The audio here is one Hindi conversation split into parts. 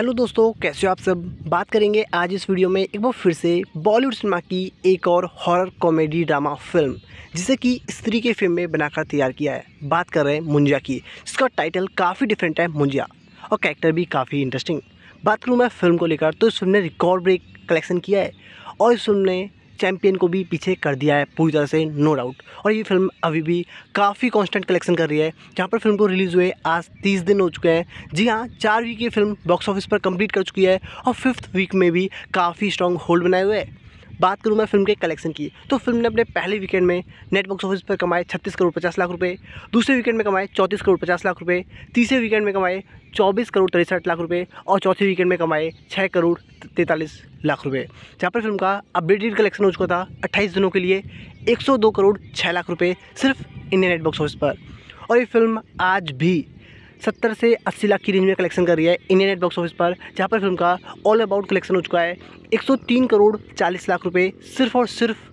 हेलो दोस्तों कैसे हो आप सब बात करेंगे आज इस वीडियो में एक बार फिर से बॉलीवुड सिनेमा की एक और हॉरर कॉमेडी ड्रामा फिल्म जिसे कि स्त्री के फिल्म में बनाकर तैयार किया है बात कर रहे हैं मुंजिया की जिसका टाइटल काफ़ी डिफरेंट है मुंजिया और कैरेक्टर भी काफ़ी इंटरेस्टिंग बात करूँ मैं फिल्म को लेकर तो इस फिल्म ने रिकॉर्ड ब्रेक कलेक्शन किया है और इस फिल्म ने चैम्पियन को भी पीछे कर दिया है पूरी तरह से नो डाउट और ये फिल्म अभी भी काफ़ी कांस्टेंट कलेक्शन कर रही है जहाँ पर फिल्म को रिलीज़ हुए आज तीस दिन हो चुके हैं जी हाँ चार वीक ये फिल्म बॉक्स ऑफिस पर कंप्लीट कर चुकी है और फिफ्थ वीक में भी काफ़ी स्ट्रॉन्ग होल्ड बनाए हुए हैं बात करूँ मैं फिल्म के कलेक्शन की तो फिल्म ने अपने पहले वीकेंड में नेट बॉक्स ऑफिस पर कमाए छत्तीस करोड़ पचास लाख रुपये दूसरे वीकेंड में कमाए चौंतीस करोड़ पचास लाख रुपये तीसरे वीकेंड में कमाए चौबीस करोड़ तिरसठ लाख रुपये और चौथे वीकेंड में कमाए छः करोड़ तैंतालीस लाख रुपये जहाँ पर फिल्म का अपडेटेड कलेक्शन हो चुका था अट्ठाईस दिनों के लिए एक करोड़ छः लाख रुपये सिर्फ इंडियन नेट बॉक्स ऑफिस पर और ये फिल्म आज भी सत्तर से अस्सी लाख की रेंज में कलेक्शन कर रही है इंडियन नेट बॉक्स ऑफिस पर जहाँ पर फिल्म का ऑल अबाउट कलेक्शन हो चुका है एक करोड़ चालीस लाख रुपये सिर्फ और सिर्फ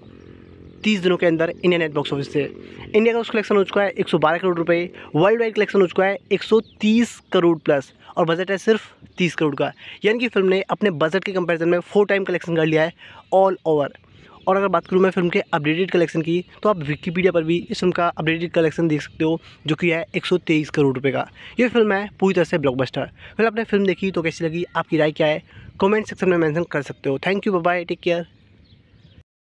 तीस दिनों के अंदर इंडियन नेट बॉक्स ऑफिस से इंडिया का उस कलेक्शन हो चुका है 112 करोड़ रुपए वर्ल्ड वाइड कलेक्शन हो चुका है 130 करोड़ प्लस और बजट है सिर्फ 30 करोड़ का यानी कि फिल्म ने अपने बजट के कंपैरिजन में फोर टाइम कलेक्शन कर लिया है ऑल ओवर और अगर बात करूँ मैं फिल्म के अपडेटेड कलेक्शन की तो आप विकीपीडिया पर भी इस फिल्म का अपडेटेड कलेक्शन देख सकते हो जो कि है 123 करोड़ रुपये का ये फिल्म है पूरी तरह से ब्लॉकबस्टर फिर आपने फिल्म देखी तो कैसी लगी आपकी राय क्या है कमेंट सेक्शन में मेंशन कर सकते हो thank you bye take care